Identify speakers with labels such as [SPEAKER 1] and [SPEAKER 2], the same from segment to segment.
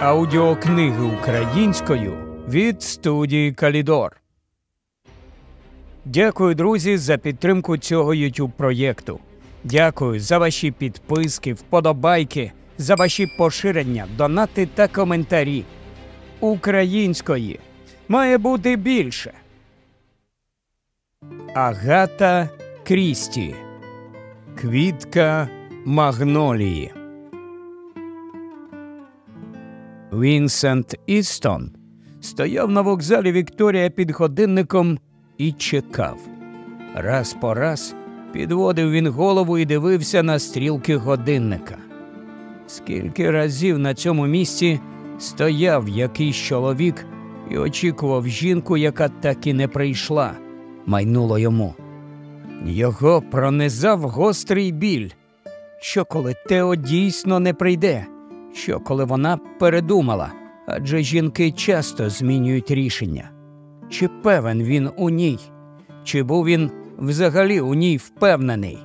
[SPEAKER 1] Аудіокниги українською від студії Калідор. Дякую, друзі, за підтримку цього youtube проєкту. Дякую за ваші підписки, вподобайки, за ваші поширення, донати та коментарі. Української має бути більше. Агата Крісті. Квітка Магнолії. Вінсент Істон стояв на вокзалі Вікторія під годинником і чекав. Раз по раз підводив він голову і дивився на стрілки годинника. Скільки разів на цьому місці стояв якийсь чоловік і очікував жінку, яка так і не прийшла, майнуло йому. Його пронизав гострий біль. Що коли Тео дійсно не прийде? що коли вона передумала, адже жінки часто змінюють рішення. Чи певен він у ній, чи був він взагалі у ній впевнений?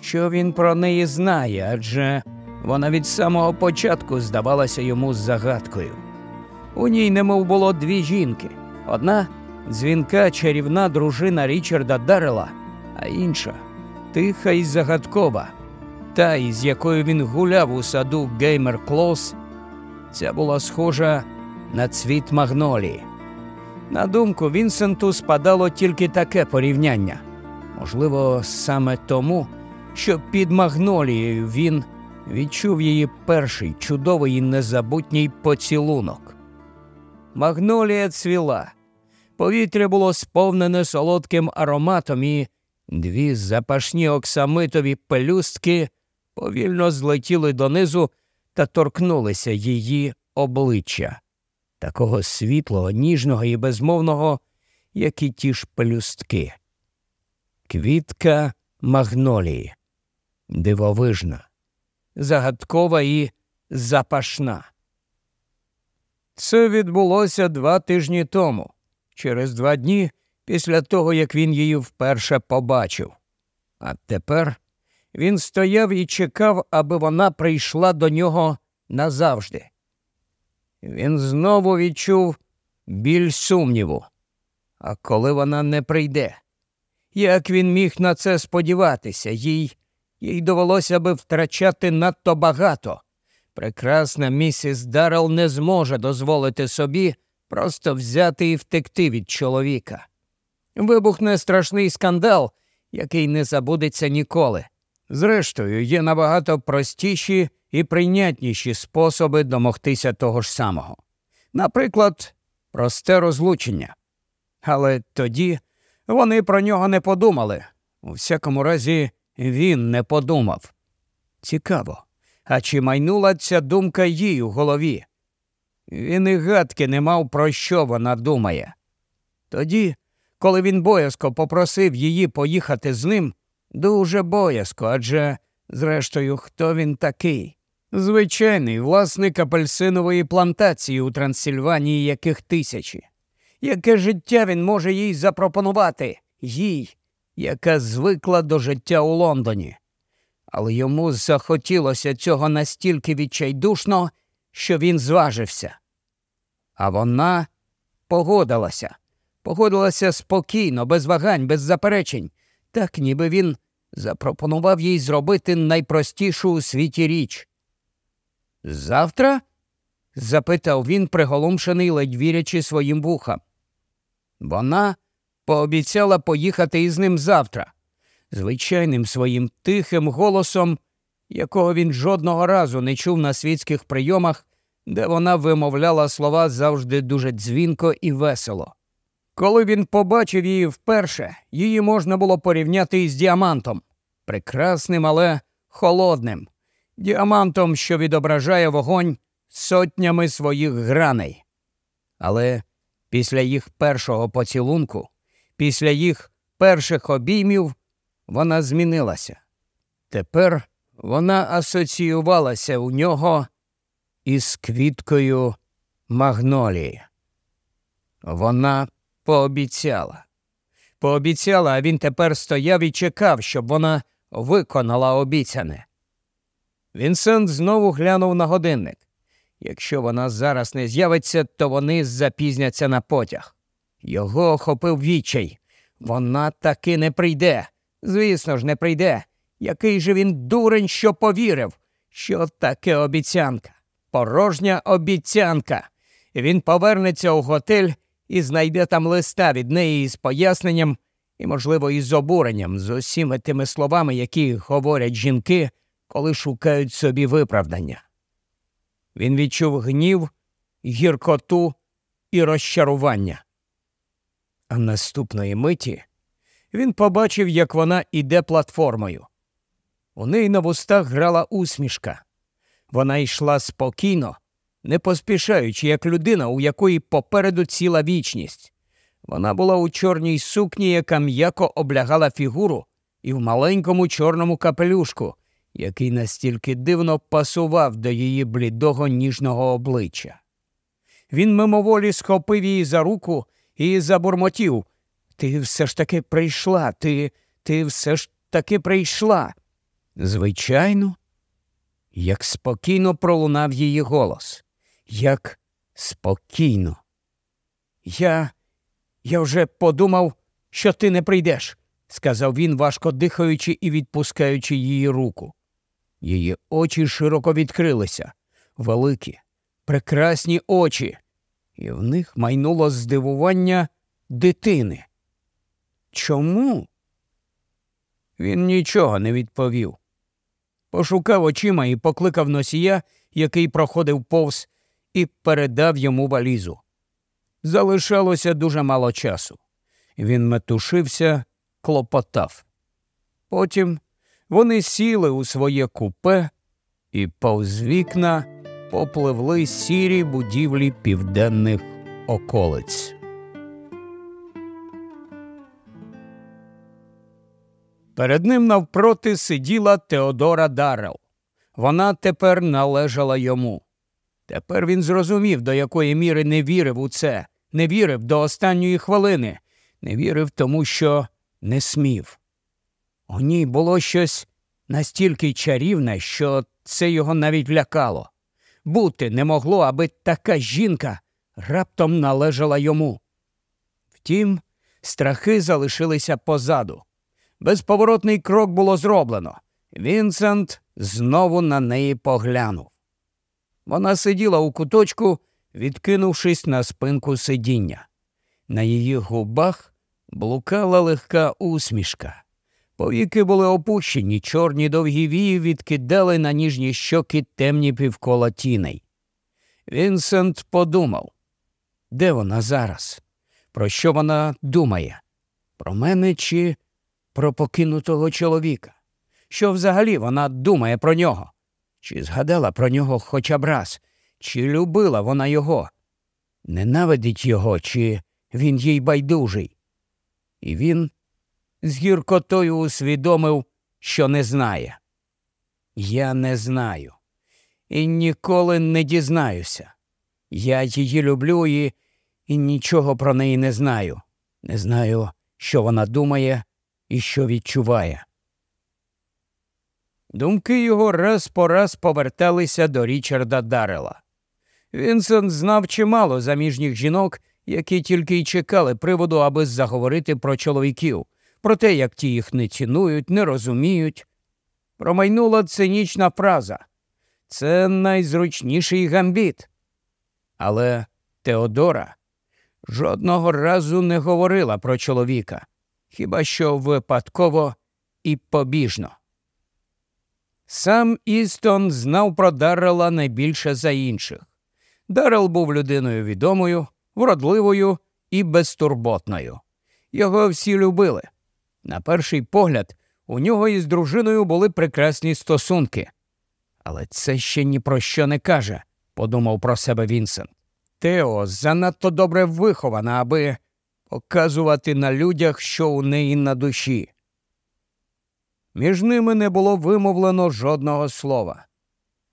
[SPEAKER 1] Що він про неї знає, адже вона від самого початку здавалася йому загадкою. У ній немов було дві жінки одна дзвінка чарівна дружина Річарда Дарела, а інша тиха і загадкова та, із якою він гуляв у саду Геймер Клос, ця була схожа на цвіт магнолії. На думку Вінсенту спадало тільки таке порівняння. Можливо, саме тому, що під магнолією він відчув її перший чудовий і незабутній поцілунок. Магнолія цвіла, повітря було сповнене солодким ароматом, і дві запашні оксамитові пелюстки повільно злетіли донизу та торкнулися її обличчя, такого світлого, ніжного і безмовного, як і ті ж плюстки. Квітка магнолії, дивовижна, загадкова і запашна. Це відбулося два тижні тому, через два дні після того, як він її вперше побачив. А тепер він стояв і чекав, аби вона прийшла до нього назавжди. Він знову відчув біль сумніву. А коли вона не прийде, як він міг на це сподіватися, їй їй довелося би втрачати надто багато. Прекрасна місіс Даррел не зможе дозволити собі просто взяти і втекти від чоловіка. Вибухне страшний скандал, який не забудеться ніколи. Зрештою, є набагато простіші і прийнятніші способи домогтися того ж самого. Наприклад, просте розлучення. Але тоді вони про нього не подумали. У всякому разі, він не подумав. Цікаво. А чи майнула ця думка їй у голові? Він і гадки не мав, про що вона думає. Тоді, коли він боязко попросив її поїхати з ним, Дуже боязко, адже, зрештою, хто він такий? Звичайний власник апельсинової плантації у Трансильванії яких тисячі. Яке життя він може їй запропонувати? Їй, яка звикла до життя у Лондоні. Але йому захотілося цього настільки відчайдушно, що він зважився. А вона погодилася, погодилася спокійно, без вагань, без заперечень, так ніби він запропонував їй зробити найпростішу у світі річ. Завтра? запитав він, приголомшений, ледь вірячи своїм вухам. Вона пообіцяла поїхати із ним завтра, звичайним своїм тихим голосом, якого він жодного разу не чув на світських прийомах, де вона вимовляла слова завжди дуже дзвінко і весело. Коли він побачив її вперше, її можна було порівняти із діамантом прекрасним, але холодним, діамантом, що відображає вогонь сотнями своїх граней. Але після їх першого поцілунку, після їх перших обіймів, вона змінилася. Тепер вона асоціювалася у нього із квіткою магнолії. Вона пообіцяла. Пообіцяла, а він тепер стояв і чекав, щоб вона виконала обіцяне. Вінсент знову глянув на годинник. Якщо вона зараз не з'явиться, то вони запізняться на потяг. Його охопив відчай. Вона таки не прийде. Звісно ж, не прийде. Який же він дурень, що повірив, що таке обіцянка? Порожня обіцянка. Він повернеться у готель і знайде там листа від неї із поясненням і, можливо, із обуренням з усіми тими словами, які говорять жінки, коли шукають собі виправдання. Він відчув гнів, гіркоту і розчарування. А наступної миті він побачив, як вона іде платформою. У неї на вустах грала усмішка. Вона йшла спокійно, не поспішаючи, як людина, у якої попереду ціла вічність. Вона була у чорній сукні, яка м'яко облягала фігуру, і в маленькому чорному капелюшку, який настільки дивно пасував до її блідого ніжного обличчя. Він мимоволі схопив її за руку і забурмотів. Ти все ж таки прийшла, ти, ти все ж таки прийшла. Звичайно, як спокійно пролунав її голос як спокійно. Я я вже подумав, що ти не прийдеш, сказав він, важко дихаючи і відпускаючи її руку. Її очі широко відкрилися, великі, прекрасні очі, і в них майнуло здивування дитини. Чому? Він нічого не відповів. Пошукав очима і покликав носія, який проходив повз і передав йому валізу. Залишалося дуже мало часу. Він метушився, клопотав. Потім вони сіли у своє купе і повз вікна попливли сірі будівлі південних околиць. Перед ним навпроти сиділа Теодора Дарел. Вона тепер належала йому. Тепер він зрозумів, до якої міри не вірив у це, не вірив до останньої хвилини, не вірив тому, що не смів. У ній було щось настільки чарівне, що це його навіть лякало. Бути не могло, аби така жінка раптом належала йому. Втім, страхи залишилися позаду. Безповоротний крок було зроблено. Вінсент знову на неї поглянув. Вона сиділа у куточку, відкинувшись на спинку сидіння. На її губах блукала легка усмішка. Повіки були опущені, чорні довгі вії відкидали на ніжні щоки темні півкола тіней. Вінсент подумав, де вона зараз? Про що вона думає? Про мене чи про покинутого чоловіка? Що взагалі вона думає про нього? Чи згадала про нього хоча б раз? Чи любила вона його? Ненавидить його, чи він їй байдужий? І він з гіркотою усвідомив, що не знає. Я не знаю. І ніколи не дізнаюся. Я її люблю і, і нічого про неї не знаю. Не знаю, що вона думає і що відчуває. Думки його раз по раз поверталися до Річарда Дарела. Вінсент знав чимало заміжніх жінок, які тільки й чекали приводу, аби заговорити про чоловіків, про те, як ті їх не цінують, не розуміють. Промайнула цинічна фраза це найзручніший гамбіт. Але Теодора жодного разу не говорила про чоловіка, хіба що випадково і побіжно. Сам Істон знав про Даррела найбільше за інших. Даррел був людиною відомою, вродливою і безтурботною. Його всі любили. На перший погляд, у нього із дружиною були прекрасні стосунки. Але це ще ні про що не каже, подумав про себе Вінсент. Тео занадто добре вихована, аби показувати на людях, що у неї на душі. Між ними не було вимовлено жодного слова.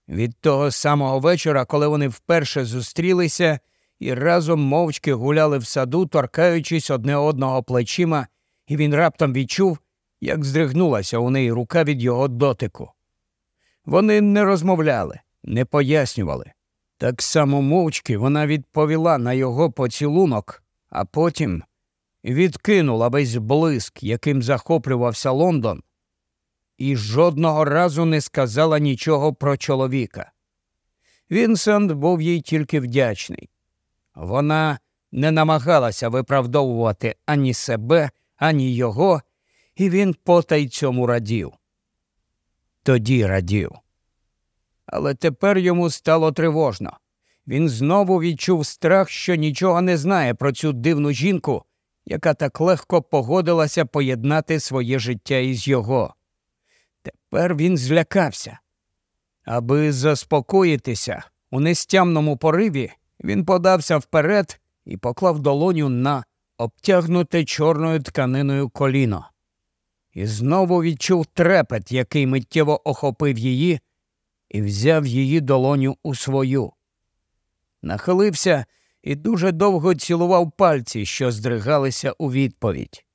[SPEAKER 1] Від того самого вечора, коли вони вперше зустрілися і разом мовчки гуляли в саду, торкаючись одне одного плечима, і він раптом відчув, як здригнулася у неї рука від його дотику. Вони не розмовляли, не пояснювали. Так само мовчки вона відповіла на його поцілунок, а потім відкинула весь блиск, яким захоплювався Лондон, і жодного разу не сказала нічого про чоловіка. Вінсент був їй тільки вдячний. Вона не намагалася виправдовувати ані себе, ані його, і він потай цьому радів. Тоді радів. Але тепер йому стало тривожно. Він знову відчув страх, що нічого не знає про цю дивну жінку, яка так легко погодилася поєднати своє життя із його. Тепер він злякався. Аби заспокоїтися, у нестямному пориві він подався вперед і поклав долоню на обтягнуте чорною тканиною коліно. І знову відчув трепет, який миттєво охопив її, і взяв її долоню у свою. Нахилився і дуже довго цілував пальці, що здригалися у відповідь,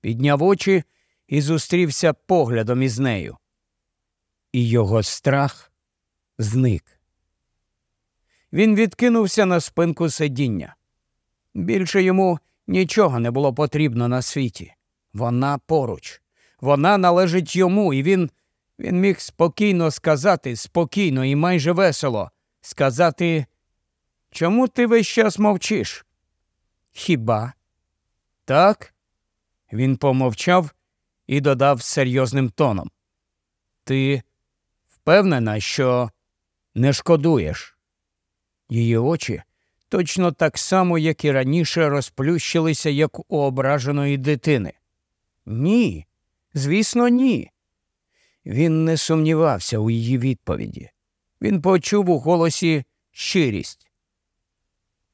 [SPEAKER 1] підняв очі і зустрівся поглядом із нею і його страх зник. Він відкинувся на спинку сидіння. Більше йому нічого не було потрібно на світі. Вона поруч, вона належить йому, і він він міг спокійно сказати, спокійно і майже весело, сказати, чому ти весь час мовчиш? Хіба? Так? Він помовчав і додав серйозним тоном. Ти впевнена, що не шкодуєш. Її очі точно так само, як і раніше, розплющилися, як у ображеної дитини. Ні, звісно, ні. Він не сумнівався у її відповіді. Він почув у голосі щирість.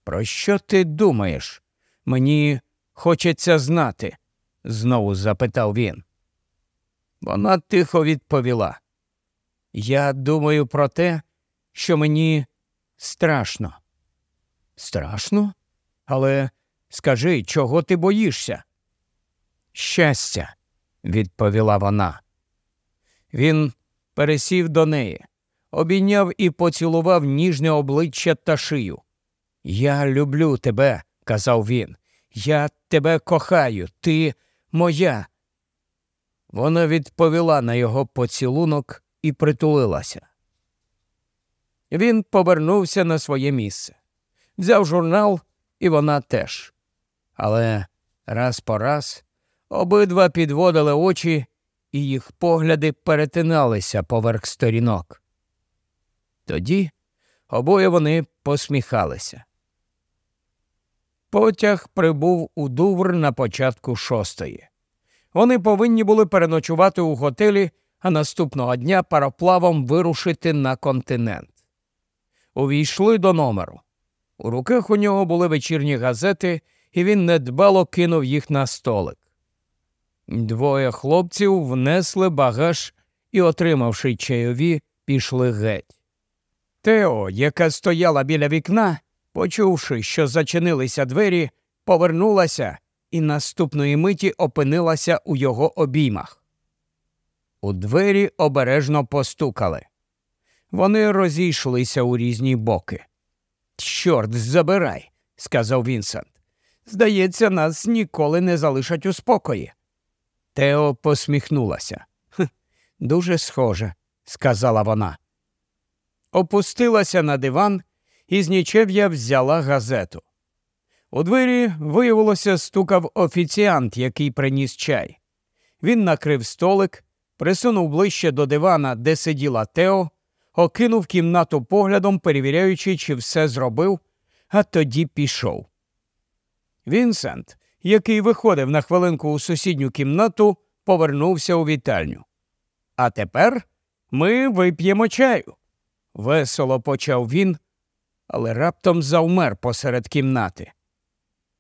[SPEAKER 1] Про що ти думаєш? Мені хочеться знати, знову запитав він. Вона тихо відповіла. Я думаю про те, що мені страшно. Страшно? Але скажи, чого ти боїшся? Щастя, відповіла вона. Він пересів до неї, обійняв і поцілував ніжне обличчя та шию. Я люблю тебе, казав він. Я тебе кохаю, ти моя. Вона відповіла на його поцілунок і притулилася. Він повернувся на своє місце, взяв журнал, і вона теж. Але раз по раз обидва підводили очі, і їх погляди перетиналися поверх сторінок. Тоді обоє вони посміхалися. Потяг прибув у Дувр на початку шостої. Вони повинні були переночувати у готелі а наступного дня пароплавом вирушити на континент. Увійшли до номеру. У руках у нього були вечірні газети, і він недбало кинув їх на столик. Двоє хлопців внесли багаж і, отримавши чайові, пішли геть. Тео, яка стояла біля вікна, почувши, що зачинилися двері, повернулася і наступної миті опинилася у його обіймах. У двері обережно постукали. Вони розійшлися у різні боки. Чорт, забирай, сказав Вінсент. Здається, нас ніколи не залишать у спокої. Тео посміхнулася. Дуже схоже, сказала вона. Опустилася на диван і з нічев'я взяла газету. У двері, виявилося, стукав офіціант, який приніс чай. Він накрив столик, присунув ближче до дивана, де сиділа Тео, окинув кімнату поглядом, перевіряючи, чи все зробив, а тоді пішов. Вінсент, який виходив на хвилинку у сусідню кімнату, повернувся у вітальню. А тепер ми вип'ємо чаю. Весело почав він, але раптом завмер посеред кімнати.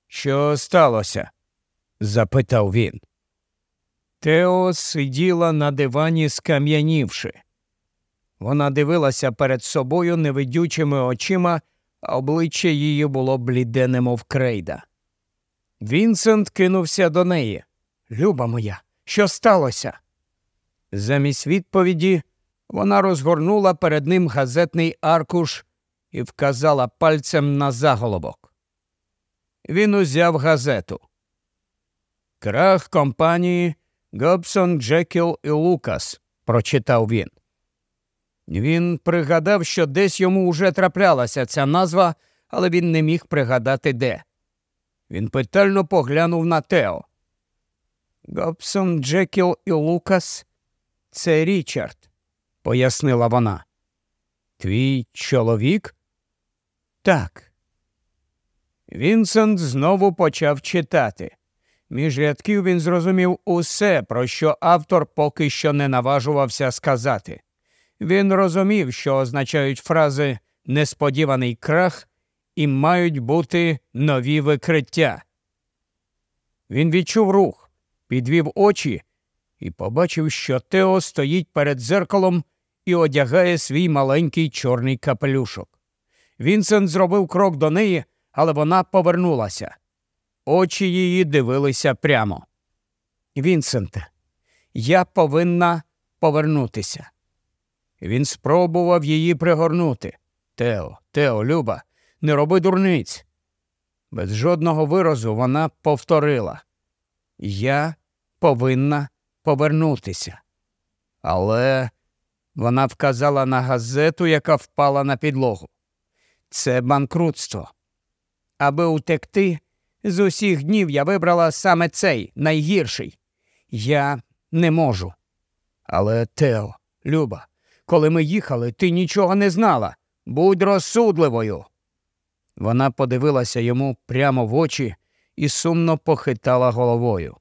[SPEAKER 1] Що сталося? запитав він. Тео сиділа на дивані, скам'янівши. Вона дивилася перед собою невидючими очима, а обличчя її було блідене, мов крейда. Вінсент кинувся до неї. Люба моя, що сталося? Замість відповіді вона розгорнула перед ним газетний аркуш і вказала пальцем на заголовок. Він узяв газету. Крах компанії Гобсон, Джекіл і Лукас, прочитав він. Він пригадав, що десь йому вже траплялася ця назва, але він не міг пригадати де. Він питально поглянув на Тео. Гобсон, Джекіл і Лукас це Річард, пояснила вона. Твій чоловік? Так. Вінсент знову почав читати. Між рядків він зрозумів усе, про що автор поки що не наважувався сказати. Він розумів, що означають фрази несподіваний крах і мають бути нові викриття. Він відчув рух, підвів очі і побачив, що Тео стоїть перед зеркалом і одягає свій маленький чорний капелюшок. Вінсент зробив крок до неї, але вона повернулася. Очі її дивилися прямо. Вінсенте, я повинна повернутися. Він спробував її пригорнути. Тео, Тео, Люба, не роби дурниць. Без жодного виразу вона повторила Я повинна повернутися. Але вона вказала на газету, яка впала на підлогу. Це банкрутство. Аби утекти. З усіх днів я вибрала саме цей найгірший. Я не можу. Але Тео, Люба, коли ми їхали, ти нічого не знала. Будь розсудливою. Вона подивилася йому прямо в очі і сумно похитала головою.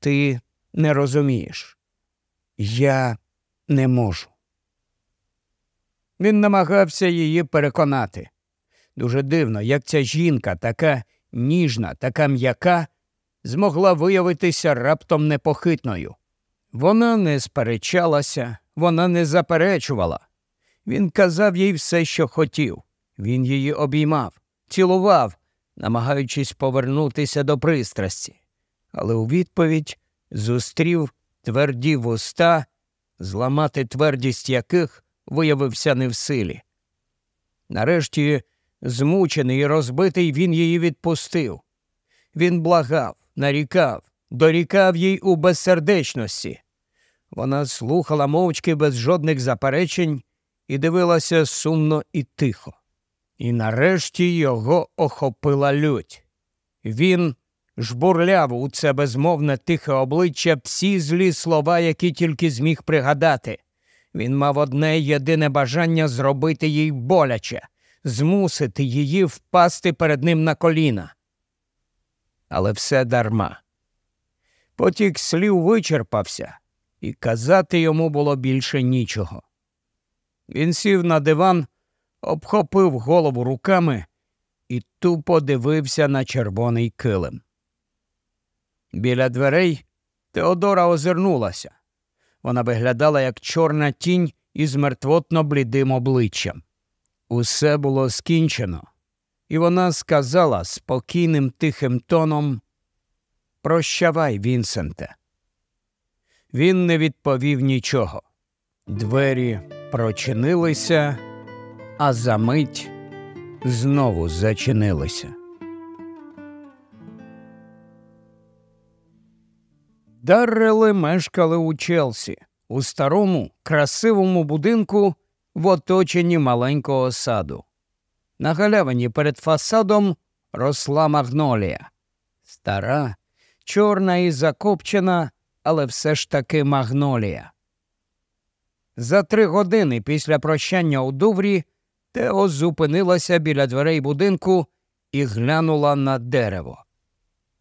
[SPEAKER 1] Ти не розумієш. Я не можу. Він намагався її переконати. Дуже дивно, як ця жінка, така ніжна, така м'яка, змогла виявитися раптом непохитною. Вона не сперечалася, вона не заперечувала. Він казав їй все, що хотів. Він її обіймав, цілував, намагаючись повернутися до пристрасті, але у відповідь зустрів тверді вуста, зламати твердість яких виявився не в силі. Нарешті Змучений і розбитий, він її відпустив. Він благав, нарікав, дорікав їй у безсердечності. Вона слухала мовчки без жодних заперечень і дивилася сумно і тихо. І нарешті його охопила лють. Він жбурляв у це безмовне тихе обличчя всі злі слова, які тільки зміг пригадати. Він мав одне єдине бажання зробити їй боляче змусити її впасти перед ним на коліна. Але все дарма. Потік слів вичерпався, і казати йому було більше нічого. Він сів на диван, обхопив голову руками і тупо дивився на червоний килим. Біля дверей Теодора озирнулася. Вона виглядала як чорна тінь із мертвотно блідим обличчям. Усе було скінчено, і вона сказала спокійним тихим тоном Прощавай, Вінсенте. Він не відповів нічого. Двері прочинилися, а за мить знову зачинилися. Даррели мешкали у Челсі, у старому красивому будинку, в оточенні маленького саду. На галявині перед фасадом росла магнолія. Стара, чорна і закопчена, але все ж таки магнолія. За три години після прощання у Дуврі Тео зупинилася біля дверей будинку і глянула на дерево.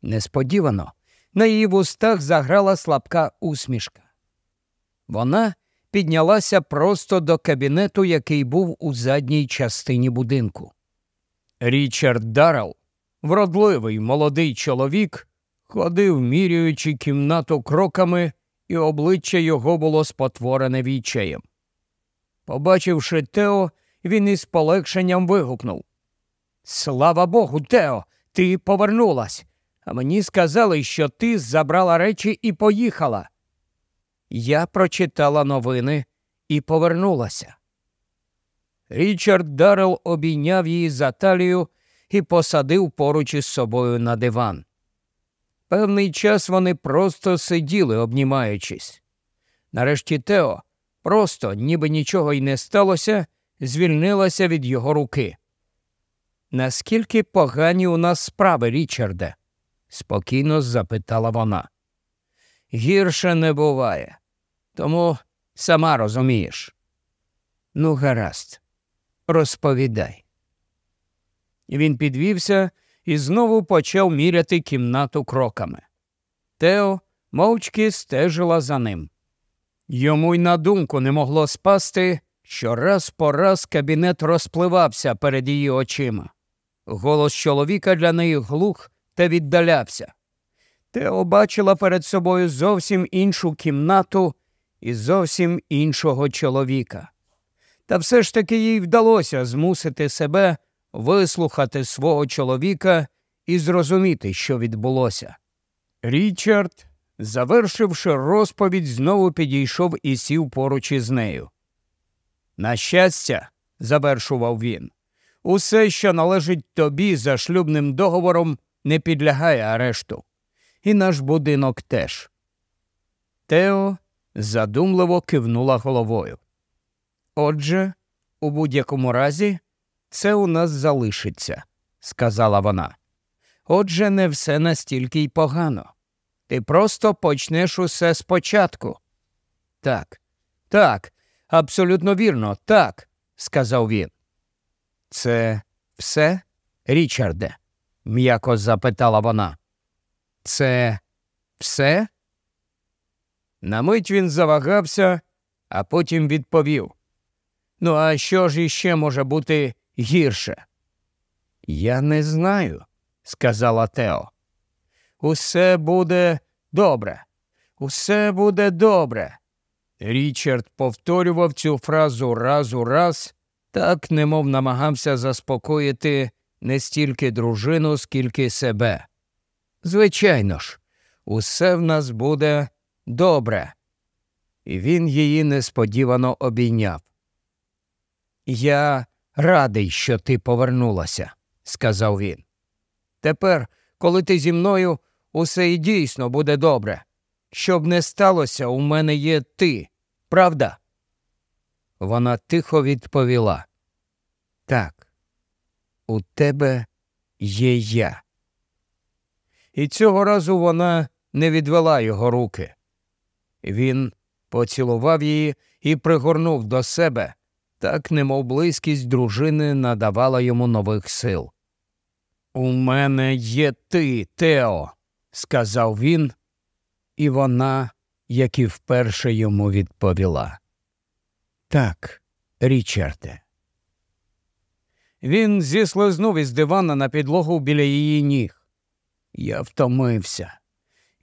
[SPEAKER 1] Несподівано на її вустах заграла слабка усмішка. Вона піднялася просто до кабінету, який був у задній частині будинку. Річард Даррелл, вродливий молодий чоловік, ходив, міряючи кімнату кроками, і обличчя його було спотворене відчаєм. Побачивши Тео, він із полегшенням вигукнув Слава Богу, Тео, ти повернулась, а мені сказали, що ти забрала речі і поїхала. Я прочитала новини і повернулася. Річард Даррел обійняв її за талію і посадив поруч із собою на диван. Певний час вони просто сиділи, обнімаючись. Нарешті Тео просто, ніби нічого й не сталося, звільнилася від його руки. Наскільки погані у нас справи, Річарде? спокійно запитала вона. Гірше не буває. Тому сама розумієш. Ну, гаразд, розповідай. Він підвівся і знову почав міряти кімнату кроками. Тео мовчки стежила за ним. Йому й на думку не могло спасти, що раз по раз кабінет розпливався перед її очима. Голос чоловіка для неї глух та віддалявся. Тео бачила перед собою зовсім іншу кімнату і зовсім іншого чоловіка. Та все ж таки їй вдалося змусити себе вислухати свого чоловіка і зрозуміти, що відбулося. Річард, завершивши розповідь, знову підійшов і сів поруч із нею. На щастя, завершував він, усе, що належить тобі за шлюбним договором, не підлягає арешту, і наш будинок теж. Тео задумливо кивнула головою. Отже, у будь-якому разі, це у нас залишиться, сказала вона. Отже, не все настільки й погано. Ти просто почнеш усе спочатку. Так, так, абсолютно вірно, так, сказав він. Це все, Річарде? м'яко запитала вона. Це все? На мить він завагався, а потім відповів: Ну, а що ж іще може бути гірше? Я не знаю, сказала Тео. Усе буде добре, усе буде добре. Річард повторював цю фразу раз у раз, так немов намагався заспокоїти не стільки дружину, скільки себе. Звичайно ж, усе в нас буде Добре. І він її несподівано обійняв. Я радий, що ти повернулася, сказав він. Тепер, коли ти зі мною, усе і дійсно буде добре. Щоб не сталося, у мене є ти, правда? Вона тихо відповіла. Так, у тебе є я. І цього разу вона не відвела його руки. Він поцілував її і пригорнув до себе, так немов близькість дружини надавала йому нових сил. У мене є ти, Тео, сказав він, і вона, як і вперше йому відповіла. Так, Річарде. Він зіслизнув із дивана на підлогу біля її ніг. Я втомився.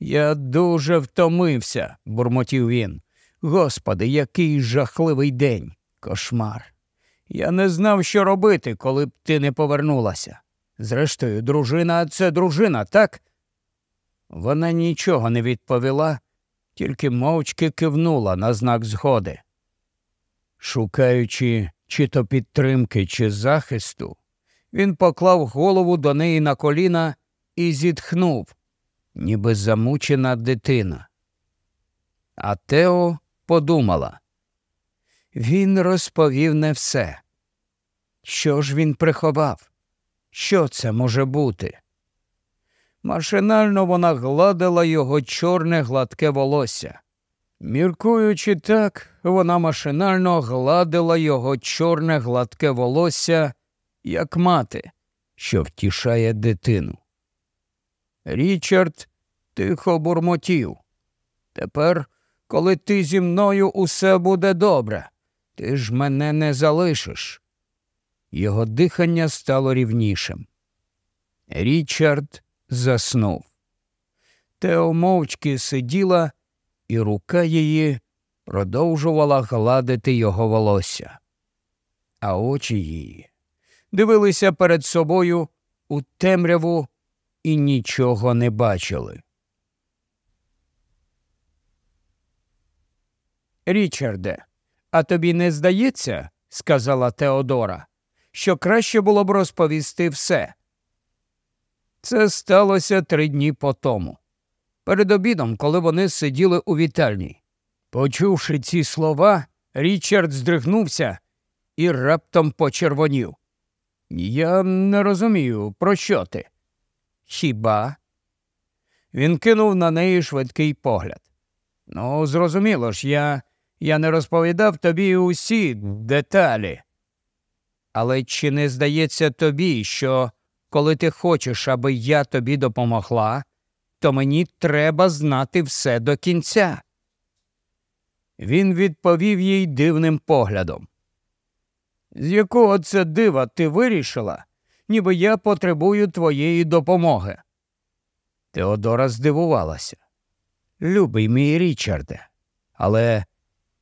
[SPEAKER 1] Я дуже втомився, бурмотів він. Господи, який жахливий день, кошмар. Я не знав, що робити, коли б ти не повернулася. Зрештою, дружина це дружина, так? Вона нічого не відповіла, тільки мовчки кивнула на знак згоди. Шукаючи чи то підтримки, чи захисту, він поклав голову до неї на коліна і зітхнув ніби замучена дитина. А Тео подумала. Він розповів не все. Що ж він приховав? Що це може бути? Машинально вона гладила його чорне гладке волосся. Міркуючи так, вона машинально гладила його чорне гладке волосся, як мати, що втішає дитину. Річард тихо бурмотів. Тепер, коли ти зі мною усе буде добре, ти ж мене не залишиш. Його дихання стало рівнішим. Річард заснув. Тео мовчки сиділа, і рука її продовжувала гладити його волосся, а очі її дивилися перед собою у темряву і нічого не бачили. Річарде, а тобі не здається, сказала Теодора, що краще було б розповісти все. Це сталося три дні по тому. Перед обідом, коли вони сиділи у вітальні. Почувши ці слова, Річард здригнувся і раптом почервонів. Я не розумію, про що ти? Хіба? Він кинув на неї швидкий погляд. Ну, зрозуміло ж, я, я не розповідав тобі усі деталі. Але чи не здається тобі, що коли ти хочеш, аби я тобі допомогла, то мені треба знати все до кінця? Він відповів їй дивним поглядом. З якого це дива ти вирішила, ніби я потребую твоєї допомоги. Теодора здивувалася. Любий мій Річарде, але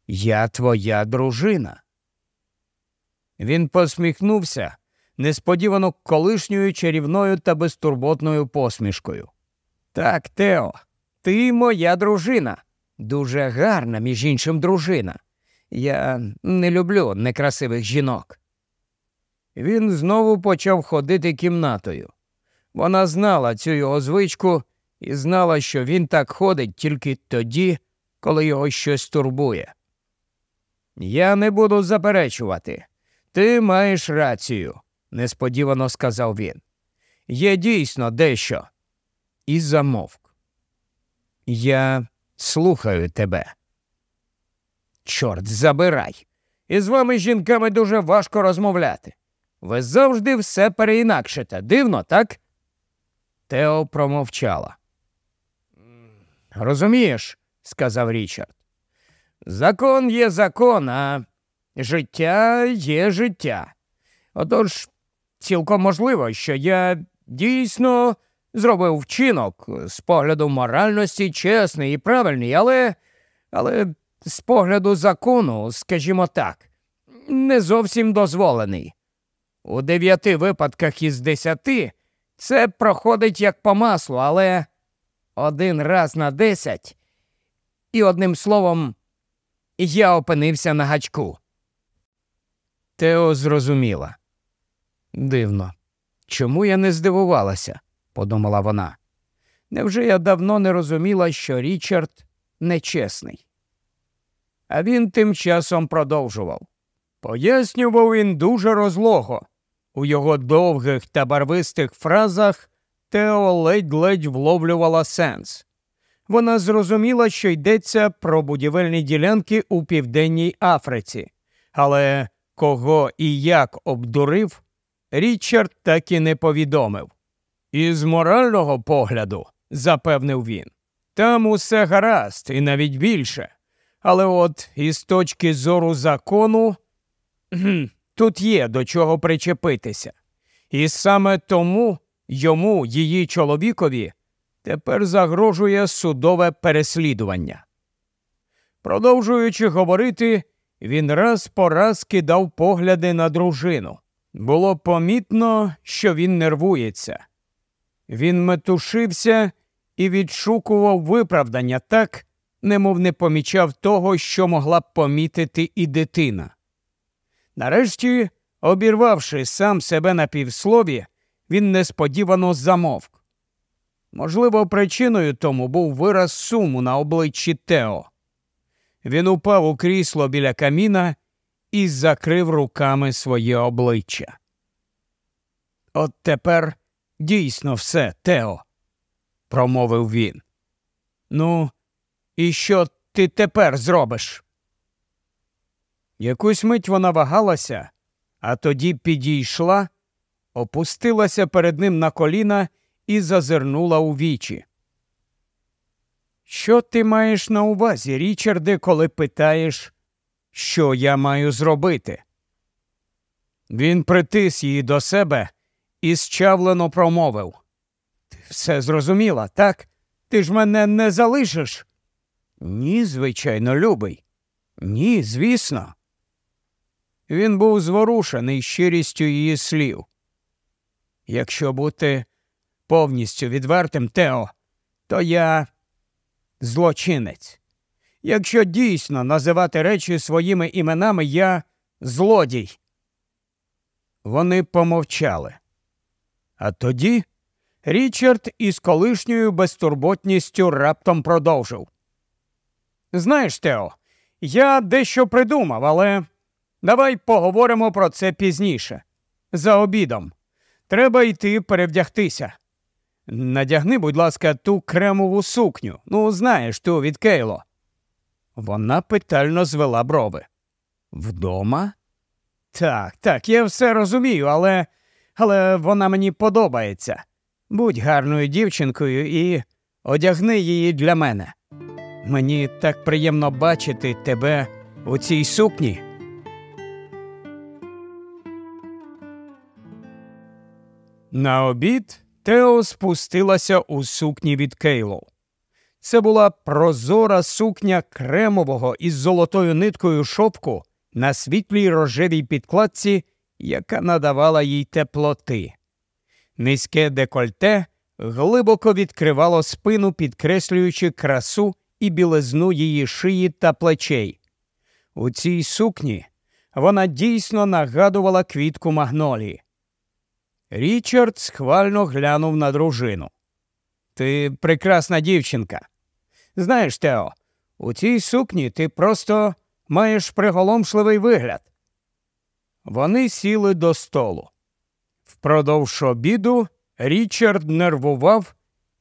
[SPEAKER 1] я твоя дружина. Він посміхнувся несподівано колишньою чарівною та безтурботною посмішкою. Так, Тео, ти моя дружина. Дуже гарна, між іншим, дружина. Я не люблю некрасивих жінок він знову почав ходити кімнатою. Вона знала цю його звичку і знала, що він так ходить тільки тоді, коли його щось турбує. Я не буду заперечувати. Ти маєш рацію, несподівано сказав він. Є дійсно дещо. І замовк. Я слухаю тебе. Чорт забирай. І з вами жінками дуже важко розмовляти. Ви завжди все переінакшите. Дивно, так? Тео промовчала. Розумієш, сказав Річард. Закон є закон, а життя є життя. Отож, цілком можливо, що я дійсно зробив вчинок з погляду моральності чесний і правильний, але, але з погляду закону, скажімо так, не зовсім дозволений. У дев'яти випадках із десяти це проходить як по маслу, але один раз на десять, і одним словом, я опинився на гачку. Тео зрозуміла. Дивно, чому я не здивувалася, подумала вона. Невже я давно не розуміла, що Річард нечесний? А він тим часом продовжував. Пояснював він дуже розлого. У його довгих та барвистих фразах Тео ледь-ледь вловлювала сенс. Вона зрозуміла, що йдеться про будівельні ділянки у Південній Африці, але кого і як обдурив, Річард так і не повідомив. Із морального погляду, запевнив він, там усе гаразд і навіть більше. Але от із точки зору закону. Тут є до чого причепитися. І саме тому йому, її чоловікові, тепер загрожує судове переслідування. Продовжуючи говорити, він раз по раз кидав погляди на дружину. Було помітно, що він нервується. Він метушився і відшукував виправдання так, немов не помічав того, що могла б помітити і дитина. Нарешті, обірвавши сам себе на півслові, він несподівано замовк. Можливо, причиною тому був вираз суму на обличчі Тео. Він упав у крісло біля каміна і закрив руками своє обличчя. От тепер дійсно все, Тео, промовив він. Ну, і що ти тепер зробиш? Якусь мить вона вагалася, а тоді підійшла, опустилася перед ним на коліна і зазирнула у вічі. Що ти маєш на увазі, Річарде, коли питаєш, що я маю зробити? Він притис її до себе і счавлено промовив. Ти все зрозуміла, так? Ти ж мене не залишиш? Ні, звичайно, любий. Ні, звісно він був зворушений щирістю її слів. Якщо бути повністю відвертим, Тео, то я злочинець. Якщо дійсно називати речі своїми іменами, я злодій. Вони помовчали. А тоді Річард із колишньою безтурботністю раптом продовжив. Знаєш, Тео, я дещо придумав, але Давай поговоримо про це пізніше. За обідом. Треба йти перевдягтися. Надягни, будь ласка, ту кремову сукню. Ну, знаєш, ту від Кейло. Вона питально звела брови. Вдома? Так, так, я все розумію, але але вона мені подобається. Будь гарною дівчинкою і одягни її для мене. Мені так приємно бачити тебе у цій сукні. На обід Тео спустилася у сукні від Кейло. Це була прозора сукня кремового із золотою ниткою шопку на світлій рожевій підкладці, яка надавала їй теплоти. Низьке декольте глибоко відкривало спину, підкреслюючи красу і білизну її шиї та плечей. У цій сукні вона дійсно нагадувала квітку магнолії. Річард схвально глянув на дружину. Ти прекрасна дівчинка. Знаєш, Тео, у цій сукні ти просто маєш приголомшливий вигляд. Вони сіли до столу. Впродовж обіду Річард нервував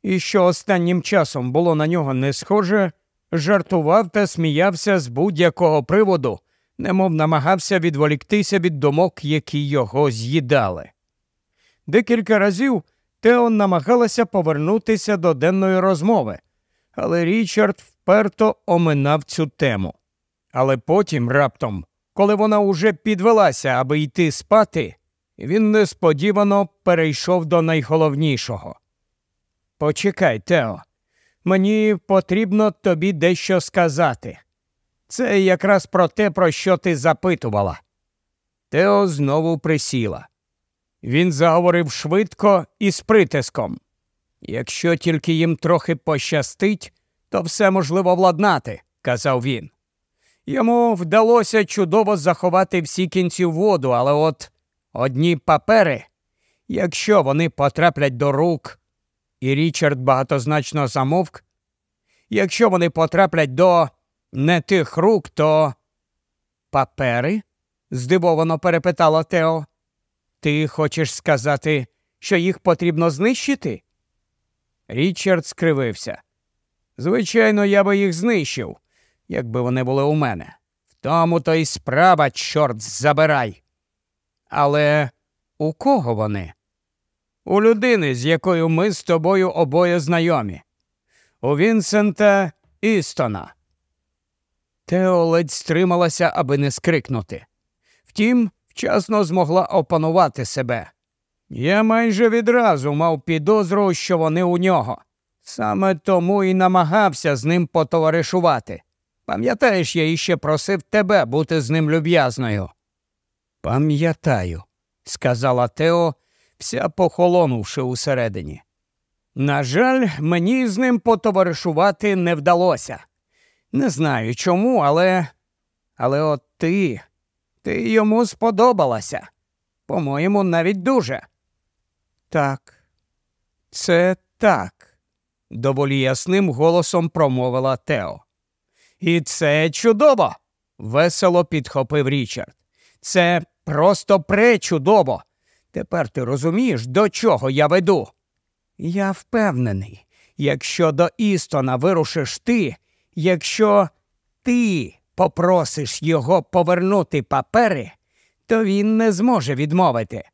[SPEAKER 1] і, що останнім часом було на нього не схоже, жартував та сміявся з будь-якого приводу, немов намагався відволіктися від думок, які його з'їдали. Декілька разів Теон намагалася повернутися до денної розмови, але Річард вперто оминав цю тему. Але потім, раптом, коли вона уже підвелася, аби йти спати, він несподівано перейшов до найголовнішого. Почекай, Тео, мені потрібно тобі дещо сказати. Це якраз про те, про що ти запитувала. Тео знову присіла. Він заговорив швидко і з притиском. Якщо тільки їм трохи пощастить, то все можливо владнати, казав він. Йому вдалося чудово заховати всі кінці воду, але от одні папери, якщо вони потраплять до рук, і Річард багатозначно замовк, якщо вони потраплять до не тих рук, то папери? здивовано перепитала Тео. Ти хочеш сказати, що їх потрібно знищити? Річард скривився. Звичайно, я би їх знищив, якби вони були у мене. В тому то й справа, чорт забирай. Але у кого вони? У людини, з якою ми з тобою обоє знайомі, у Вінсента Істона. Тео ледь стрималася, аби не скрикнути. Втім, вчасно змогла опанувати себе. Я майже відразу мав підозру, що вони у нього. Саме тому і намагався з ним потоваришувати. Пам'ятаєш, я іще просив тебе бути з ним люб'язною. Пам'ятаю, сказала Тео, вся похолонувши усередині. На жаль, мені з ним потоваришувати не вдалося. Не знаю чому, але. Але от ти ти йому сподобалася. По-моєму, навіть дуже. Так, це так, доволі ясним голосом промовила Тео. І це чудово, весело підхопив Річард. Це просто пречудово. Тепер ти розумієш, до чого я веду. Я впевнений, якщо до Істона вирушиш ти, якщо ти попросиш його повернути папери, то він не зможе відмовити.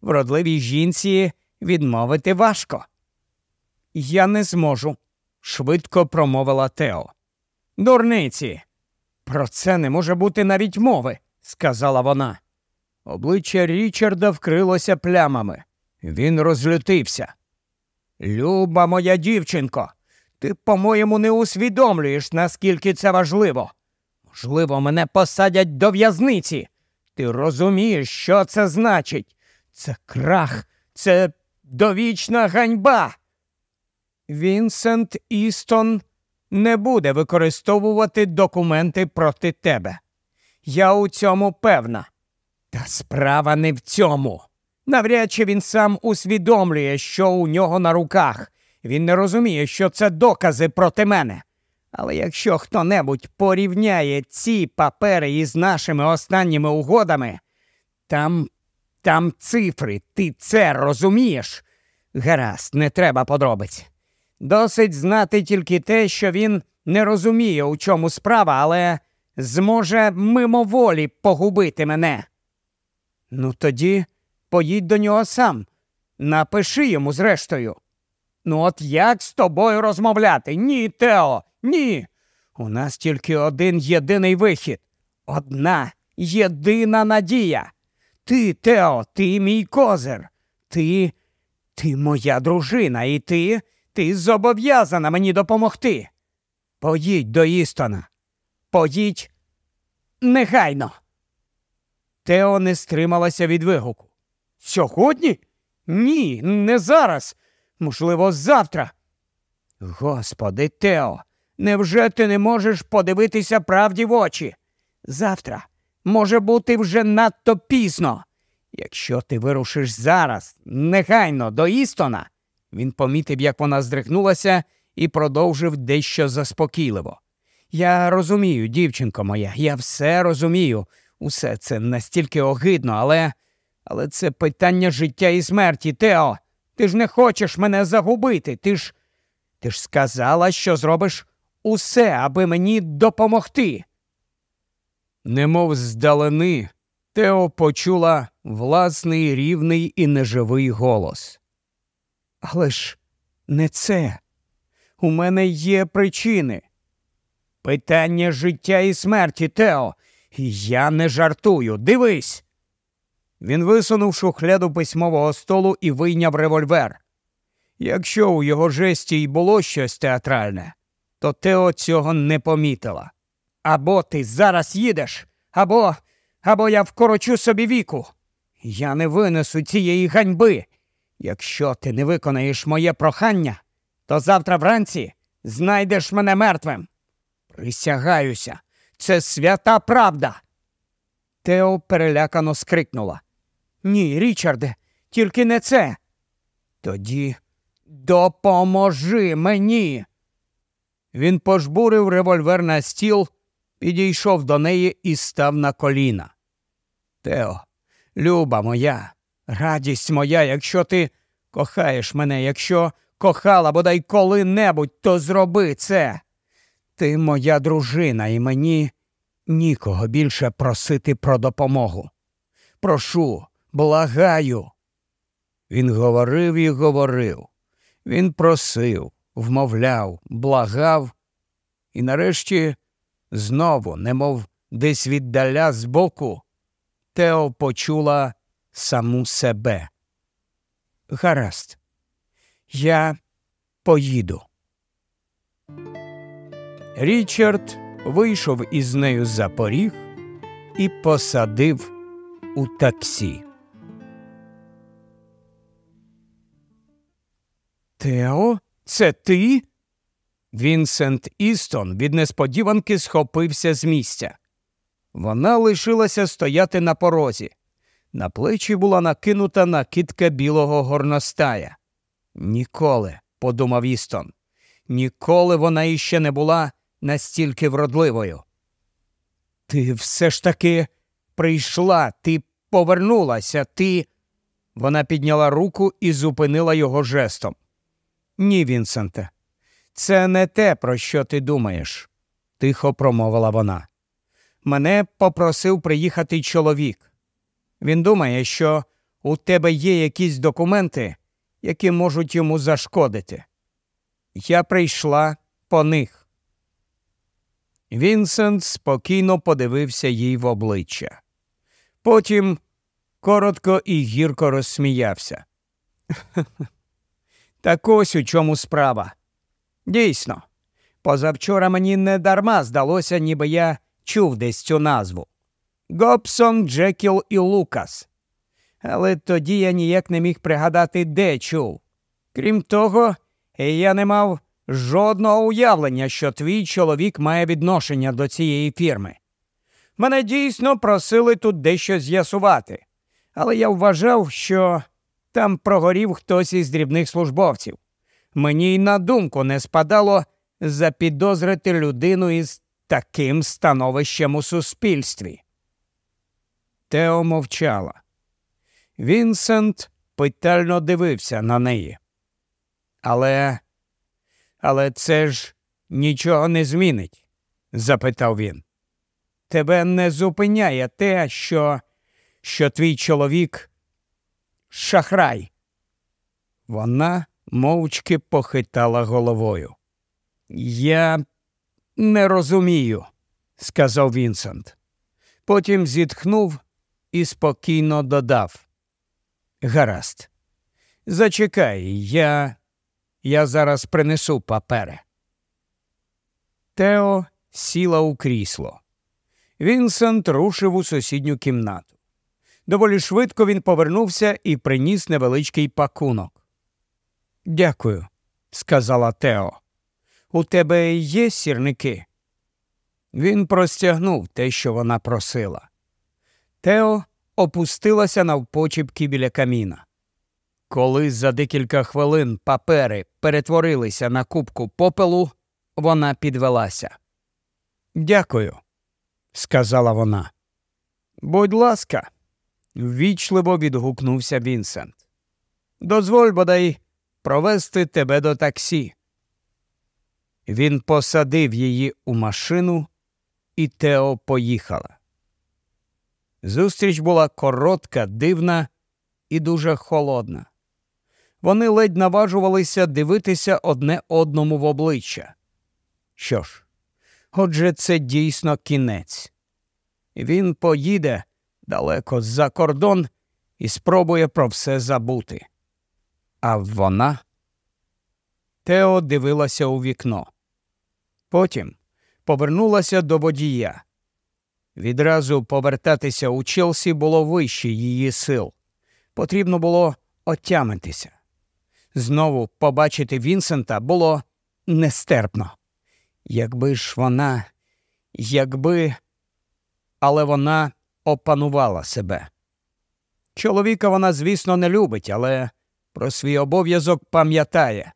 [SPEAKER 1] Вродливій жінці відмовити важко. Я не зможу, швидко промовила Тео. Дурниці, про це не може бути навіть мови, сказала вона. Обличчя Річарда вкрилося плямами. Він розлютився. Люба моя дівчинко, ти, по-моєму, не усвідомлюєш, наскільки це важливо. Можливо, мене посадять до в'язниці. Ти розумієш, що це значить? Це крах, це довічна ганьба. Вінсент Істон не буде використовувати документи проти тебе. Я у цьому певна. Та справа не в цьому. Навряд чи він сам усвідомлює, що у нього на руках. Він не розуміє, що це докази проти мене. Але якщо хто-небудь порівняє ці папери із нашими останніми угодами, там там цифри, ти це розумієш? Гаразд, не треба подробиць. Досить знати тільки те, що він не розуміє, у чому справа, але зможе мимоволі погубити мене. Ну тоді поїдь до нього сам, напиши йому, зрештою. Ну, от як з тобою розмовляти? Ні, Тео. Ні. У нас тільки один єдиний вихід. Одна єдина надія. Ти, Тео, ти мій козир. Ти. Ти моя дружина, і ти. Ти зобов'язана мені допомогти. Поїдь до Істона. Поїдь негайно. Тео не стрималася від вигуку. Сьогодні? Ні, не зараз. Можливо, завтра. Господи Тео, Невже ти не можеш подивитися правді в очі? Завтра може бути вже надто пізно. Якщо ти вирушиш зараз, негайно до Істона, він помітив, як вона здригнулася, і продовжив дещо заспокійливо. Я розумію, дівчинко моя, я все розумію. Усе це настільки огидно, але Але це питання життя і смерті, Тео. Ти ж не хочеш мене загубити. Ти ж Ти ж сказала, що зробиш усе, аби мені допомогти. Немов здалени, Тео почула власний рівний і неживий голос. Але ж не це. У мене є причини. Питання життя і смерті, Тео. Я не жартую. Дивись. Він висунув шухляду письмового столу і вийняв револьвер. Якщо у його жесті й було щось театральне, то Тео цього не помітила. Або ти зараз їдеш, або або я вкорочу собі віку. Я не винесу цієї ганьби. Якщо ти не виконаєш моє прохання, то завтра вранці знайдеш мене мертвим. Присягаюся, це свята правда. Тео перелякано скрикнула. Ні, Річарде, тільки не це. Тоді допоможи мені. Він пожбурив револьвер на стіл, підійшов до неї і став на коліна. Тео, люба моя, радість моя, якщо ти кохаєш мене, якщо кохала бодай коли-небудь, то зроби це. Ти моя дружина, і мені нікого більше просити про допомогу. Прошу, благаю. Він говорив і говорив, він просив, вмовляв, благав, і нарешті знову, немов десь віддаля збоку, Тео почула саму себе. Гаразд, я поїду. Річард вийшов із нею за поріг і посадив у таксі. Тео? Це ти? Вінсент Істон від несподіванки схопився з місця. Вона лишилася стояти на порозі. На плечі була накинута накидка білого горностая. Ніколи, подумав Істон, ніколи вона іще не була настільки вродливою. Ти все ж таки прийшла, ти повернулася, ти. Вона підняла руку і зупинила його жестом. Ні, Вінсенте, це не те, про що ти думаєш, тихо промовила вона. Мене попросив приїхати чоловік. Він думає, що у тебе є якісь документи, які можуть йому зашкодити. Я прийшла по них. Вінсент спокійно подивився їй в обличчя. Потім коротко і гірко розсміявся. Так ось у чому справа. Дійсно, позавчора мені не дарма здалося, ніби я чув десь цю назву Гобсон, Джекіл і Лукас. Але тоді я ніяк не міг пригадати, де чув. Крім того, я не мав жодного уявлення, що твій чоловік має відношення до цієї фірми. Мене дійсно просили тут дещо з'ясувати, але я вважав, що там прогорів хтось із дрібних службовців. Мені й на думку не спадало запідозрити людину із таким становищем у суспільстві. Тео мовчала. Вінсент питально дивився на неї. Але але це ж нічого не змінить? запитав він. Тебе не зупиняє те, що, що твій чоловік шахрай. Вона мовчки похитала головою. Я не розумію, сказав Вінсент. Потім зітхнув і спокійно додав. Гаразд, зачекай, я я зараз принесу папери. Тео сіла у крісло. Вінсент рушив у сусідню кімнату. Доволі швидко він повернувся і приніс невеличкий пакунок. Дякую, сказала Тео. У тебе є сірники? Він простягнув те, що вона просила. Тео опустилася навпочіпки біля каміна. Коли за декілька хвилин папери перетворилися на кубку попелу, вона підвелася. Дякую, сказала вона. Будь ласка, ввічливо відгукнувся Вінсент. Дозволь бодай провести тебе до таксі. Він посадив її у машину, і Тео поїхала. Зустріч була коротка, дивна і дуже холодна. Вони ледь наважувалися дивитися одне одному в обличчя. Що ж, отже, це дійсно кінець. Він поїде, далеко за кордон і спробує про все забути. А вона Тео дивилася у вікно. Потім повернулася до водія. Відразу повертатися у Челсі було вище її сил. Потрібно було отямитися. Знову побачити Вінсента було нестерпно. Якби ж вона, якби, але вона опанувала себе. Чоловіка вона, звісно, не любить, але про свій обов'язок пам'ятає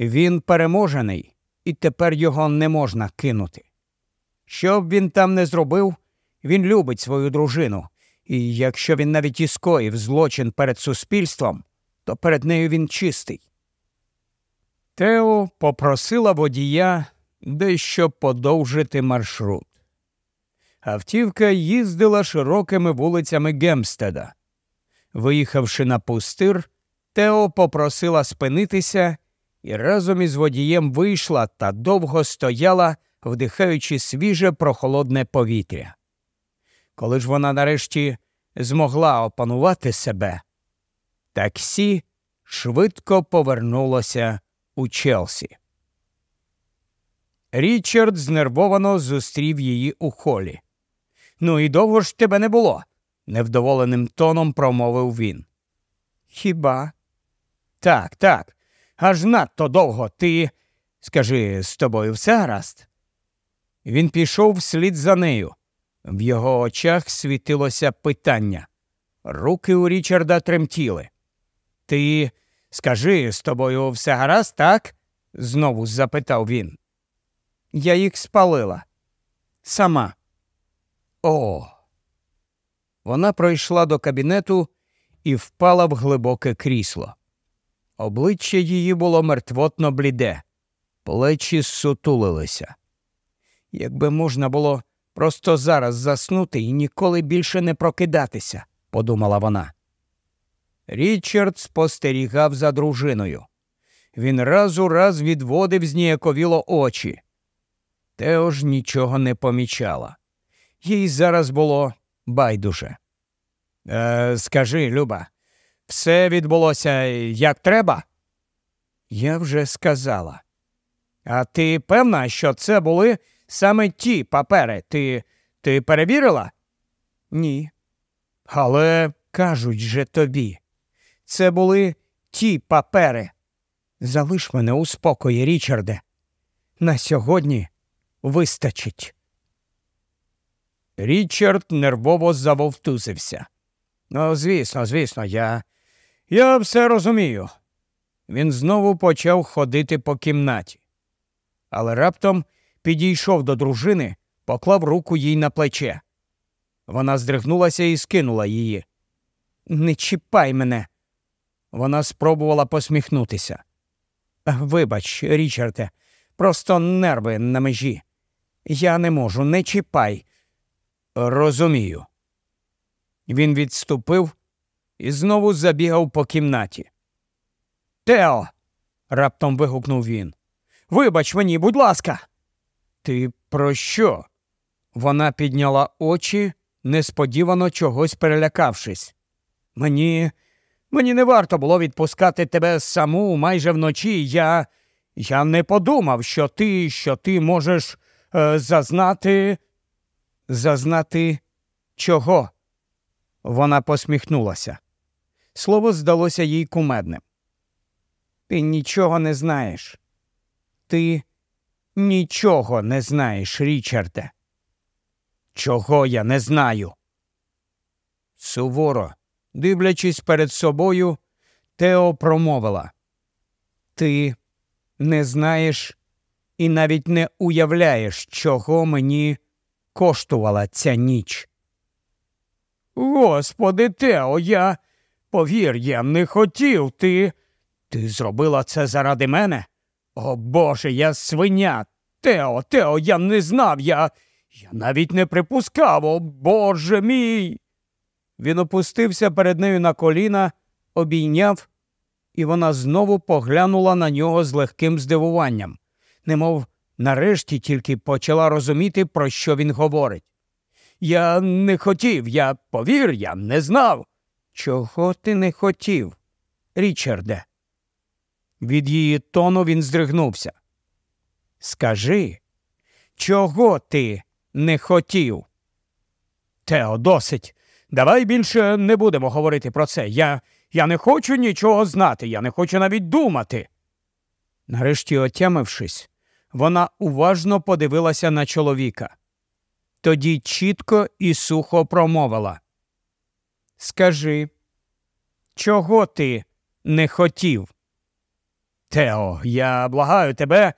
[SPEAKER 1] він переможений, і тепер його не можна кинути. Що б він там не зробив, він любить свою дружину, і якщо він навіть іскоїв злочин перед суспільством, то перед нею він чистий. Тео попросила водія дещо подовжити маршрут автівка їздила широкими вулицями Гемстеда. Виїхавши на пустир, Тео попросила спинитися і разом із водієм вийшла та довго стояла, вдихаючи свіже прохолодне повітря. Коли ж вона нарешті змогла опанувати себе, таксі швидко повернулося у Челсі. Річард знервовано зустрів її у холі. Ну і довго ж тебе не було, невдоволеним тоном промовив він. Хіба? Так, так. Аж надто довго ти. Скажи, з тобою все гаразд? Він пішов вслід за нею. В його очах світилося питання. Руки у Річарда тремтіли. Ти скажи, з тобою все гаразд, так? знову запитав він. Я їх спалила. Сама. О. Вона пройшла до кабінету і впала в глибоке крісло. Обличчя її було мертвотно бліде, плечі сутулилися. Якби можна було просто зараз заснути і ніколи більше не прокидатися, подумала вона. Річард спостерігав за дружиною. Він раз у раз відводив зніяковіло очі. Теож нічого не помічала їй зараз було байдуже. «Е, Скажи, Люба, все відбулося е, як треба? Я вже сказала. А ти певна, що це були саме ті папери? Ти, Ти перевірила? Ні. Але кажуть же тобі, це були ті папери. Залиш мене у спокої, Річарде. На сьогодні вистачить. Річард нервово завовтузився. Ну, звісно, звісно, я. Я все розумію. Він знову почав ходити по кімнаті. Але раптом підійшов до дружини, поклав руку їй на плече. Вона здригнулася і скинула її. Не чіпай мене. Вона спробувала посміхнутися. Вибач, Річарде, просто нерви на межі. Я не можу, не чіпай. Розумію. Він відступив і знову забігав по кімнаті. Тео. раптом вигукнув він. Вибач мені, будь ласка. Ти про що? Вона підняла очі, несподівано чогось перелякавшись. Мені мені не варто було відпускати тебе саму майже вночі. Я Я не подумав, що ти що ти можеш е, зазнати. Зазнати чого? Вона посміхнулася. Слово здалося їй кумедним. Ти нічого не знаєш. Ти нічого не знаєш, Річарде. Чого я не знаю? Суворо, дивлячись перед собою, Тео промовила. Ти не знаєш і навіть не уявляєш, чого мені коштувала ця ніч. Господи, Тео, я повір я не хотів ти. Ти зробила це заради мене? О Боже, я свиня. Тео, Тео, я не знав, я Я навіть не припускав, о Боже мій. Він опустився перед нею на коліна, обійняв, і вона знову поглянула на нього з легким здивуванням, немов нарешті тільки почала розуміти, про що він говорить. Я не хотів, я повір, я не знав. Чого ти не хотів, Річарде? Від її тону він здригнувся. Скажи, чого ти не хотів? Тео, досить. Давай більше не будемо говорити про це. Я я не хочу нічого знати, я не хочу навіть думати. Нарешті, отямившись, вона уважно подивилася на чоловіка. Тоді чітко і сухо промовила. Скажи, чого ти не хотів? Тео, я благаю тебе.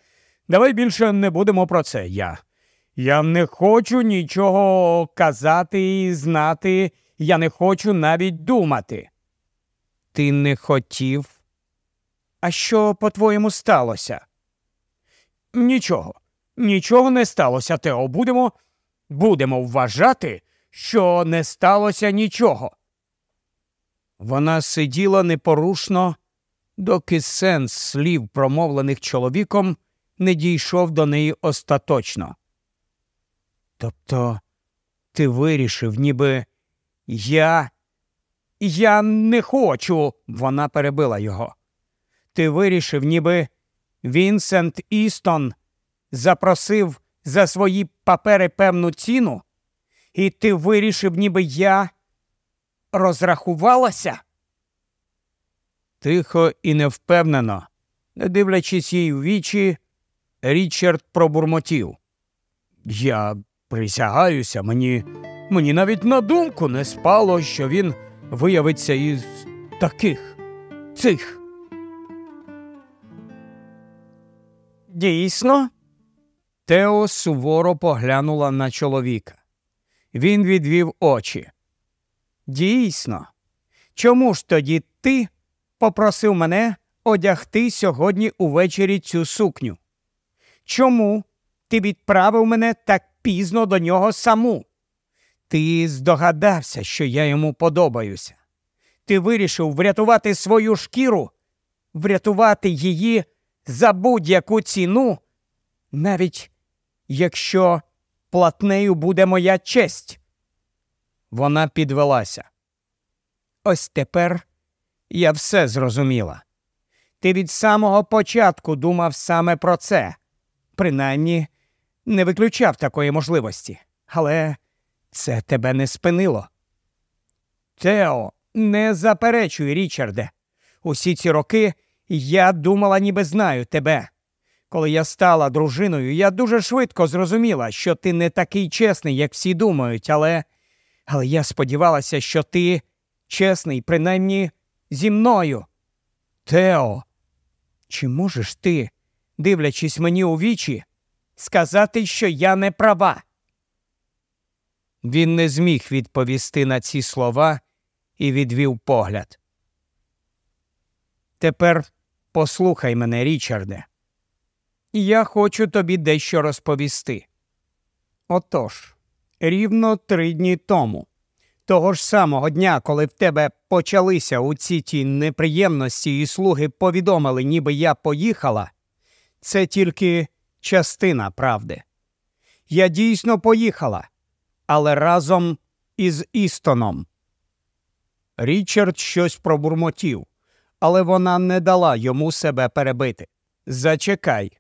[SPEAKER 1] Давай більше не будемо про це я. Я не хочу нічого казати і знати, я не хочу навіть думати. Ти не хотів? А що, по твоєму сталося? Нічого, нічого не сталося, Тео. Будемо будемо вважати, що не сталося нічого. Вона сиділа непорушно, доки сенс слів, промовлених чоловіком, не дійшов до неї остаточно. Тобто ти вирішив, ніби я. Я не хочу. Вона перебила його. Ти вирішив, ніби Вінсент Істон запросив за свої папери певну ціну, і ти вирішив, ніби я розрахувалася? Тихо і невпевнено, не дивлячись їй в вічі, Річард пробурмотів. Я присягаюся, мені мені навіть на думку не спало, що він виявиться із таких цих. Дійсно? Тео суворо поглянула на чоловіка. Він відвів очі. Дійсно, чому ж тоді ти попросив мене одягти сьогодні увечері цю сукню? Чому ти відправив мене так пізно до нього саму? Ти здогадався, що я йому подобаюся. Ти вирішив врятувати свою шкіру, врятувати її за будь-яку ціну, навіть якщо платнею буде моя честь. Вона підвелася. Ось тепер я все зрозуміла. Ти від самого початку думав саме про це, принаймні не виключав такої можливості, але це тебе не спинило. Тео, не заперечуй, Річарде, усі ці роки я думала, ніби знаю тебе. Коли я стала дружиною, я дуже швидко зрозуміла, що ти не такий чесний, як всі думають, але Але я сподівалася, що ти чесний, принаймні зі мною. Тео, чи можеш ти, дивлячись мені у вічі, сказати, що я не права? Він не зміг відповісти на ці слова і відвів погляд. Тепер Послухай мене, Річарде, я хочу тобі дещо розповісти. Отож, рівно три дні тому, того ж самого дня, коли в тебе почалися у ці ті неприємності і слуги повідомили, ніби я поїхала, це тільки частина правди. Я дійсно поїхала, але разом із Істоном. Річард щось пробурмотів але вона не дала йому себе перебити. Зачекай,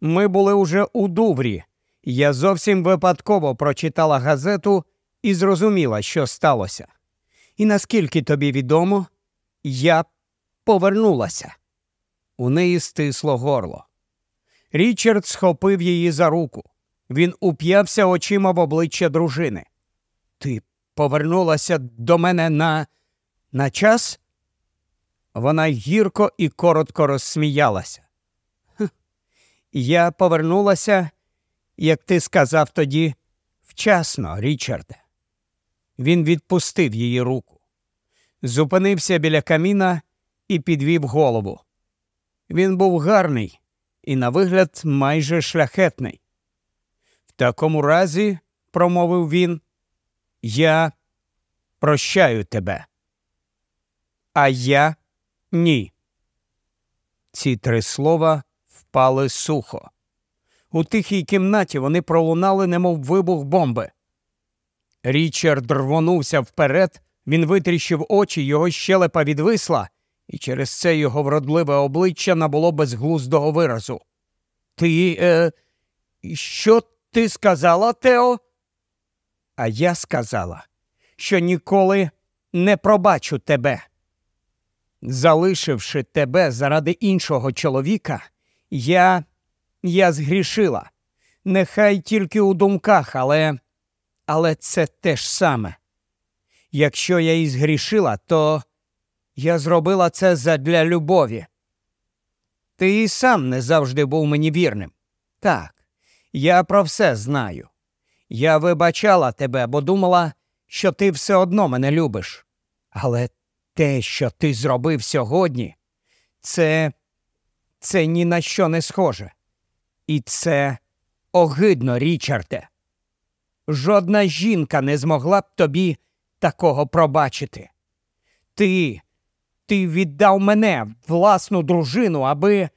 [SPEAKER 1] ми були уже у Дуврі. Я зовсім випадково прочитала газету і зрозуміла, що сталося. І наскільки тобі відомо, я повернулася. У неї стисло горло. Річард схопив її за руку. Він уп'явся очима в обличчя дружини. Ти повернулася до мене на... на час? Вона гірко і коротко розсміялася. Я повернулася, як ти сказав тоді, вчасно, Річарде. Він відпустив її руку, зупинився біля каміна і підвів голову. Він був гарний і, на вигляд, майже шляхетний. В такому разі, промовив він, я прощаю тебе. А я ні. Ці три слова впали сухо. У тихій кімнаті вони пролунали, немов вибух бомби. Річард рвонувся вперед, він витріщив очі, його щелепа відвисла, і через це його вродливе обличчя набуло безглуздого виразу. Ти. е, Що ти сказала, Тео? А я сказала, що ніколи не пробачу тебе. Залишивши тебе заради іншого чоловіка, я я згрішила. Нехай тільки у думках, але Але це те ж саме. Якщо я і згрішила, то я зробила це задля любові. Ти і сам не завжди був мені вірним. Так, я про все знаю. Я вибачала тебе, бо думала, що ти все одно мене любиш. Але те, що ти зробив сьогодні, це це ні на що не схоже. І це огидно, Річарде. Жодна жінка не змогла б тобі такого пробачити. Ти ти віддав мене, власну дружину, аби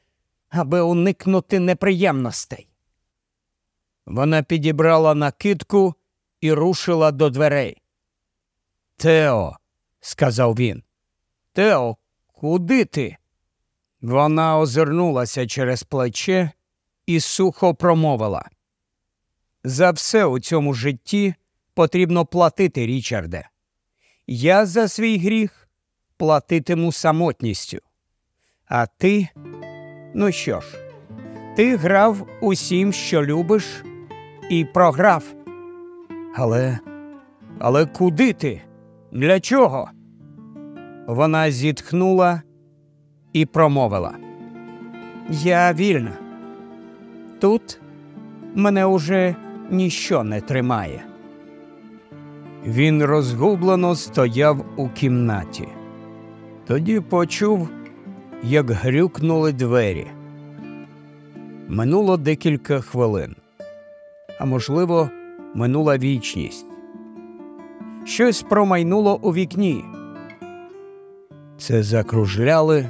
[SPEAKER 1] аби уникнути неприємностей. Вона підібрала накидку і рушила до дверей. Тео, сказав він. Тео, куди ти? Вона озирнулася через плече і сухо промовила. За все у цьому житті потрібно платити, Річарде. Я за свій гріх платитиму самотністю. А ти, ну що ж, ти грав усім, що любиш, і програв. Але, але куди ти? Для чого? Вона зітхнула і промовила. Я вільна. Тут мене уже ніщо не тримає. Він розгублено стояв у кімнаті. Тоді почув, як грюкнули двері. Минуло декілька хвилин, а можливо, минула вічність. Щось промайнуло у вікні це закружляли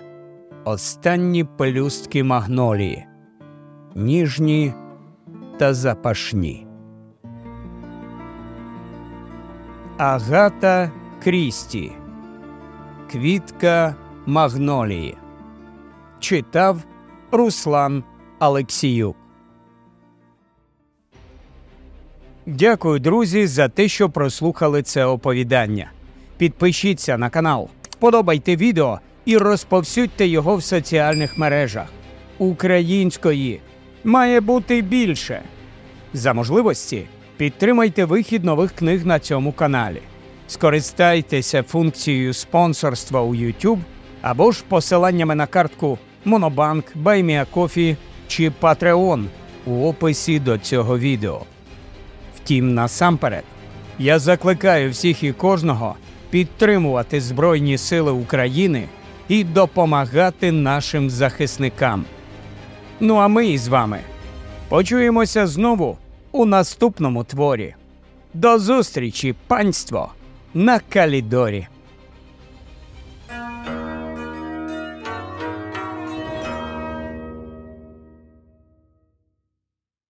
[SPEAKER 1] останні пелюстки магнолії, ніжні та запашні. Агата Крісті. Квітка магнолії. Читав Руслан Алексіюк. Дякую, друзі, за те, що прослухали це оповідання. Підпишіться на канал вподобайте відео і розповсюдьте його в соціальних мережах. Української має бути більше. За можливості підтримайте вихід нових книг на цьому каналі. Скористайтеся функцією спонсорства у YouTube або ж посиланнями на картку Monobank, BuyMeACoffee чи Patreon у описі до цього відео. Втім, насамперед, я закликаю всіх і кожного підтримувати Збройні Сили України і допомагати нашим захисникам. Ну а ми із вами почуємося знову у наступному творі. До зустрічі, панство, на Калідорі!